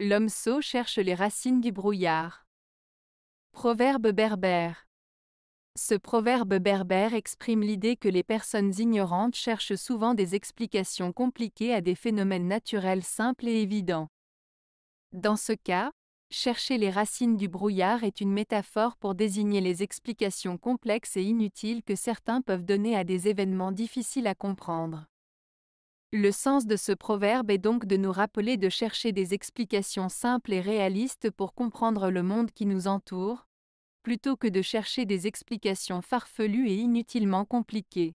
L'homme sot cherche les racines du brouillard. Proverbe berbère. Ce proverbe berbère exprime l'idée que les personnes ignorantes cherchent souvent des explications compliquées à des phénomènes naturels simples et évidents. Dans ce cas, chercher les racines du brouillard est une métaphore pour désigner les explications complexes et inutiles que certains peuvent donner à des événements difficiles à comprendre. Le sens de ce proverbe est donc de nous rappeler de chercher des explications simples et réalistes pour comprendre le monde qui nous entoure, plutôt que de chercher des explications farfelues et inutilement compliquées.